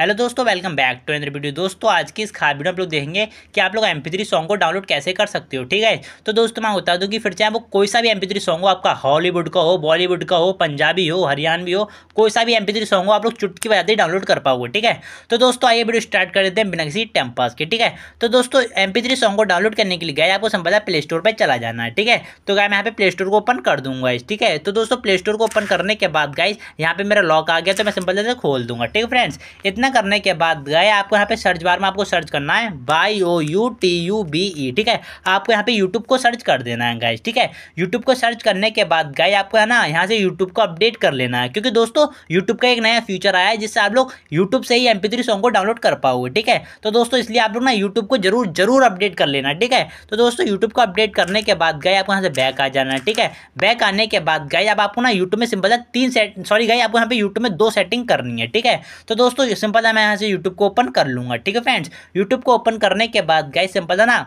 hello दोस्तों welcome back to अंदर video दोस्तों आज की इस खास वीडियो आप लोग देखेंगे कि आप लोग एम पी सॉन्ग को डाउनलोड कैसे कर सकते हो ठीक है तो दोस्तों मैं बता दूं कि फिर चाहे वो कोई सा भी एम पी सॉन्ग हो आपका हॉलीवुड का हो बॉलीवुड का हो पंजाबी हो हरियाणवी हो कोई सा भी एम पी सॉन्ग हो आप लोग चुटकी बजाते ही डाउनलोड कर पाओगे ठीक है तो दोस्तों आइए वीडियो स्टार्ट कर देते हैं बिना किसी टाइम पास के ठीक है तो दोस्तों एम पी सॉन्ग को डाउनलोड करने के लिए गए आपको संपदा प्ले स्टोर पर चला जाना है ठीक है तो गाय मैं यहाँ पे प्ले स्टोर को ओपन कर दूंगा ठीक है तो दोस्तों प्ले स्टोर को ओपन करने के बाद गाइज यहाँ पे मेरा लॉक आ गया तो मैं संपदा से खोल दूंगा ठीक है फ्रेंड्स इतना इतना करने के बाद गए आपको यहाँ पे सर्च बार में आपको सर्च करना है Y O U T U B E ठीक है आपको यहाँ पे यूट्यूब को सर्च कर देना है गाइज ठीक है यूट्यूब को सर्च करने के बाद गए आपको है ना यहाँ से यूट्यूब को अपडेट कर लेना है क्योंकि दोस्तों यूट्यूब का एक नया फीचर आया है जिससे आप लोग यूट्यूब से ही एम सॉन्ग को डाउनलोड कर पाओगे ठीक है तो दोस्तों इसलिए आप लोग ना यूट्यूब को जरूर जरूर अपडेट कर लेना ठीक है तो दोस्तों यूट्यूब को अपडेट करने के बाद गए आपको यहाँ से बैक आ जाना है ठीक है बैक आने के बाद गए अब आपको ना यूट्यूब में सिंपल तीन सेट सॉरी गए आपको यहाँ पे यूट्यूब में दो सेटिंग करनी है ठीक है तो दोस्तों सिंपल सिंपल है मैं यहाँ से यूट्यूब को ओपन कर लूँगा ठीक है फ्रेंड्स यूट्यूब को ओपन करने के बाद गाइस सिंपल है ना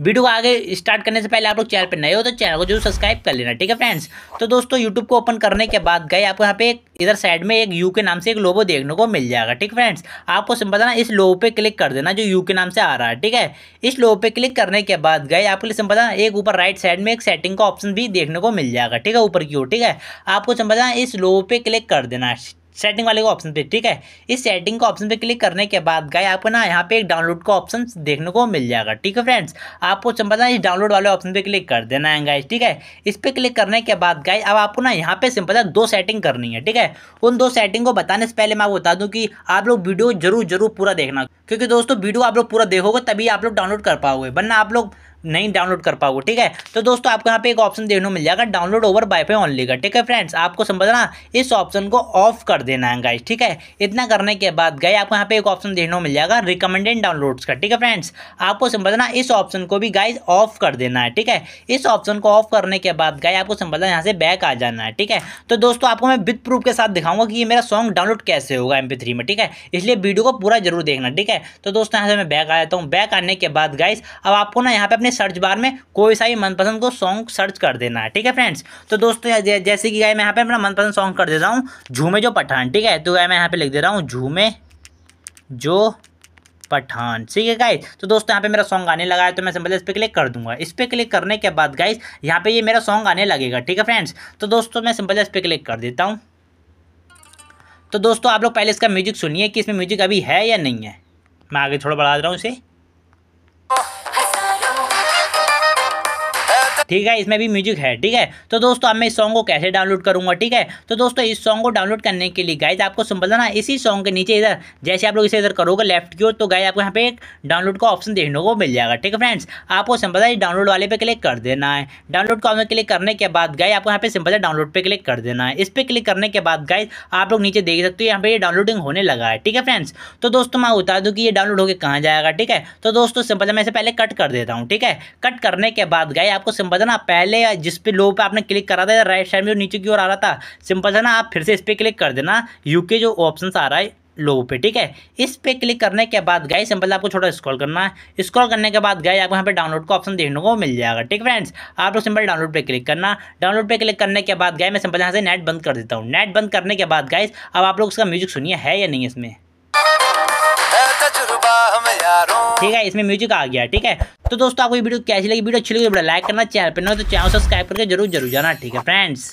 वीडियो को आगे स्टार्ट करने से पहले आप लोग चैनल पर नए हो तो चैनल को जरूर सब्सक्राइब कर लेना ठीक है फ्रेंड्स तो दोस्तों यूट्यूब को ओपन करने के बाद गए आपको यहाँ पे एक इधर साइड में एक यू के नाम से एक लोबो देखने को मिल जाएगा ठीक है फ्रेंड्स आपको सिंपल ना इस लोबो पे क्लिक कर देना जो यू के नाम से आ रहा है ठीक है इस लोबो पे क्लिक करने के बाद गए आपके लिए सिंपल ना एक ऊपर राइट साइड में एक सेटिंग का ऑप्शन भी देखने को मिल जाएगा ठीक है ऊपर की ओर ठीक है आपको सिंपल ना इस लोबो पे क्लिक कर देना सेटिंग वाले को ऑप्शन पे ठीक है इस सेटिंग का ऑप्शन पे क्लिक करने के बाद गए आपको ना यहाँ पे एक डाउनलोड का ऑप्शन देखने को मिल जाएगा ठीक है फ्रेंड्स आपको चंपा इस डाउनलोड वाले ऑप्शन पे क्लिक कर देना है गाइज ठीक है इस पर क्लिक करने के बाद गाय अब आपको ना यहाँ पे सिंपल दो सेटिंग करनी है ठीक है उन दो सेटिंग को बताने से पहले मैं आपको बता दूँ कि आप लोग वीडियो जरूर जरूर पूरा देखना क्योंकि दोस्तों वीडियो आप लोग पूरा देखोगे तभी आप लोग डाउनलोड कर पाओगे वरना आप लोग नहीं डाउनलोड कर पाओगे ठीक है तो दोस्तों आपको यहाँ पे एक ऑप्शन देखने को मिल जाएगा डाउनलोड ओवर वाईफाई ऑनली का ठीक है फ्रेंड्स आपको समझना इस ऑप्शन को ऑफ कर देना है गाइज ठीक है इतना करने के बाद गए आपको यहाँ पे एक ऑप्शन देखने को मिल जाएगा रिकमेंडेड डाउनलोड्स का ठीक है फ्रेंड्स आपको समझना इस ऑप्शन को भी गाइज ऑफ कर देना है ठीक है इस ऑप्शन को ऑफ करने के बाद गए आपको समझना यहाँ से बैक आ जाना है ठीक है तो दोस्तों आपको मैं विथ प्रूफ के साथ दिखाऊंगा कि ये मेरा सॉन्ग डाउनलोड कैसे होगा एम में ठीक है इसलिए वीडियो को पूरा जरूर देखना ठीक है तो दोस्तों यहाँ से मैं बैक आ जाता हूँ बैक आने के बाद गाइज अब आपको ना यहाँ पे अपने अपने सर्च बार में कोई सा भी मनपसंद को सॉन्ग सर्च कर देना है ठीक है फ्रेंड्स तो दोस्तों जैसे कि गाय मैं यहाँ पे अपना मनपसंद सॉन्ग कर देता हूँ झूमे जो पठान ठीक है तो गाय मैं यहाँ पे लिख दे रहा हूँ झूमे जो पठान ठीक है गाइज तो दोस्तों यहाँ पे मेरा सॉन्ग आने लगा है तो मैं सिंपल इस पर क्लिक कर दूंगा इस पर क्लिक करने के बाद गाइज यहाँ पे ये मेरा सॉन्ग आने लगेगा ठीक है फ्रेंड्स तो दोस्तों मैं सिंपल इस पर क्लिक कर देता हूँ तो दोस्तों आप लोग पहले इसका म्यूजिक सुनिए कि इसमें म्यूजिक अभी है या नहीं है मैं आगे थोड़ा बढ़ा दे रहा हूँ इसे ठीक है इसमें भी म्यूजिक है ठीक है तो दोस्तों अब मैं इस सॉन्ग को कैसे डाउनलोड करूंगा ठीक है तो दोस्तों इस सॉन्ग को डाउनलोड करने के लिए गाइज आपको सिंपल ना इसी सॉन्ग के नीचे इधर जैसे आप लोग इसे इधर करोगे लेफ्ट की ओर तो गाइज आपको यहाँ पे एक डाउनलोड का ऑप्शन देखने को मिल जाएगा ठीक है फ्रेंड्स आपको सिंपल है डाउनलोड वाले पे क्लिक कर देना है डाउनलोड का क्लिक करने के बाद गाइज आपको यहाँ पे सिंपल है डाउनलोड पर क्लिक कर देना है इस पर क्लिक करने के बाद गाइज आप लोग नीचे देख सकते हो यहाँ पे डाउनलोडिंग होने लगा है ठीक है फ्रेंड्स तो दोस्तों मैं बता दूँ कि ये डाउनलोड होकर कहाँ जाएगा ठीक है तो दोस्तों सिंपल मैं इसे पहले कट कर देता हूँ ठीक है कट करने के बाद गाइज आपको सिंपल सिंपल सा ना पहले जिस पे लोगो पे आपने क्लिक करा था राइट साइड में जो नीचे की ओर आ रहा था सिंपल सा ना आप फिर से इस पर क्लिक कर देना यूके जो ऑप्शन आ रहा है लोगों पे ठीक है इस पे क्लिक करने के बाद गए सिंपल आपको छोटा स्क्रॉल करना है स्क्रॉल करने के बाद गए आपको यहाँ पे डाउनलोड का ऑप्शन देखने को मिल जाएगा ठीक फ्रेंड्स आप लोग सिंपल डाउनलोड पे क्लिक करना डाउनलोड पे क्लिक करने के बाद गए मैं सिंपल यहाँ से नेट बंद कर देता हूँ नेट बंद करने के बाद गाइस अब आप लोग उसका म्यूजिक सुनिए है या नहीं इसमें ठीक है इसमें म्यूजिक आ गया ठीक है तो दोस्तों आपको ये वीडियो कैसी लगी वीडियो अच्छी लगी बड़ा लाइक करना चैनल पर ना तो चैनल सब्सक्राइब करके जरूर जरूर जाना ठीक है फ्रेंड्स